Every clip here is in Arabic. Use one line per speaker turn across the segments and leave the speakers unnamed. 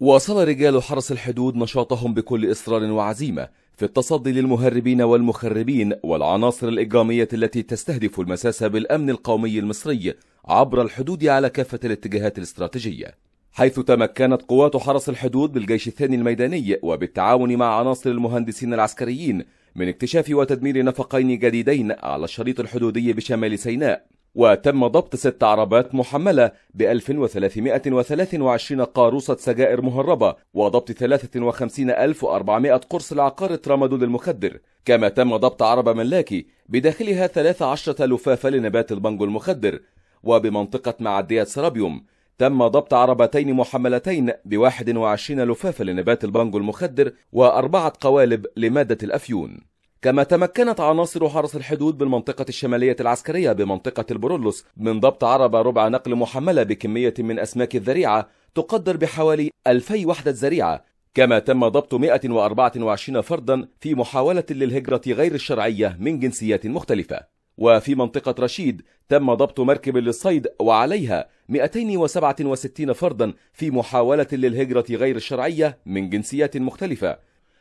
واصل رجال حرس الحدود نشاطهم بكل إصرار وعزيمة في التصدي للمهربين والمخربين والعناصر الإجرامية التي تستهدف المساس بالأمن القومي المصري عبر الحدود على كافة الاتجاهات الاستراتيجية حيث تمكنت قوات حرس الحدود بالجيش الثاني الميداني وبالتعاون مع عناصر المهندسين العسكريين من اكتشاف وتدمير نفقين جديدين على الشريط الحدودي بشمال سيناء وتم ضبط ست عربات محملة ب 1323 قاروصة سجائر مهربة وضبط 53400 قرص العقار ترامادول المخدر كما تم ضبط عربة ملاكي بداخلها 13 لفافة لنبات البنجو المخدر وبمنطقة معدية سرابيوم تم ضبط عربتين محملتين ب 21 لفافة لنبات البنجو المخدر وأربعة قوالب لمادة الأفيون كما تمكنت عناصر حرس الحدود بالمنطقة الشمالية العسكرية بمنطقة البرولوس من ضبط عربة ربع نقل محملة بكمية من أسماك الذريعة تقدر بحوالي 2000 وحدة ذريعة كما تم ضبط 124 فردا في محاولة للهجرة غير الشرعية من جنسيات مختلفة وفي منطقة رشيد تم ضبط مركب للصيد وعليها 267 فردا في محاولة للهجرة غير الشرعية من جنسيات مختلفة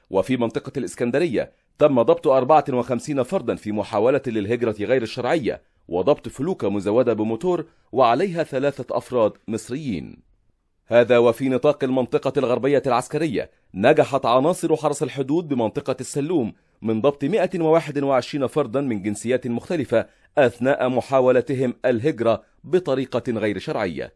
وفي منطقة الإسكندرية تم ضبط 54 فردا في محاولة للهجرة غير الشرعية وضبط فلوكة مزودة بموتور وعليها ثلاثة أفراد مصريين هذا وفي نطاق المنطقة الغربية العسكرية نجحت عناصر حرس الحدود بمنطقة السلوم من ضبط 121 فردا من جنسيات مختلفة أثناء محاولتهم الهجرة بطريقة غير شرعية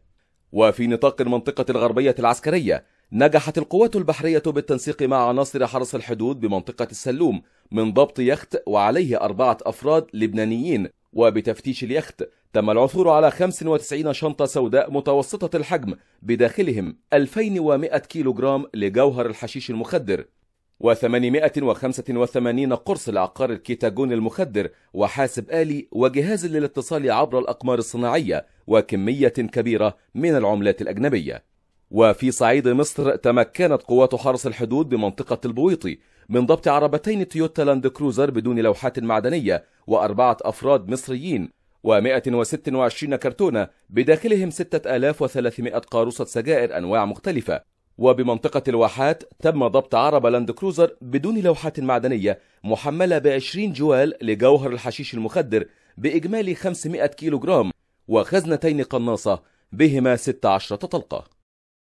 وفي نطاق المنطقة الغربية العسكرية نجحت القوات البحرية بالتنسيق مع عناصر حرس الحدود بمنطقة السلوم من ضبط يخت وعليه أربعة أفراد لبنانيين وبتفتيش اليخت تم العثور على 95 شنطة سوداء متوسطة الحجم بداخلهم 2100 كيلوغرام لجوهر الحشيش المخدر و885 قرص العقار الكيتاجون المخدر وحاسب آلي وجهاز للاتصال عبر الأقمار الصناعية وكمية كبيرة من العملات الأجنبية وفي صعيد مصر تمكنت قوات حرس الحدود بمنطقة البويطي من ضبط عربتين تويوتا لاند كروزر بدون لوحات معدنية وأربعة أفراد مصريين و126 كرتونة بداخلهم 6300 قاروصة سجائر أنواع مختلفة وبمنطقة الواحات تم ضبط عربة لاند كروزر بدون لوحات معدنية محملة ب 20 جوال لجوهر الحشيش المخدر بإجمالي 500 كيلو جرام وخزنتين قناصة بهما 16 طلقة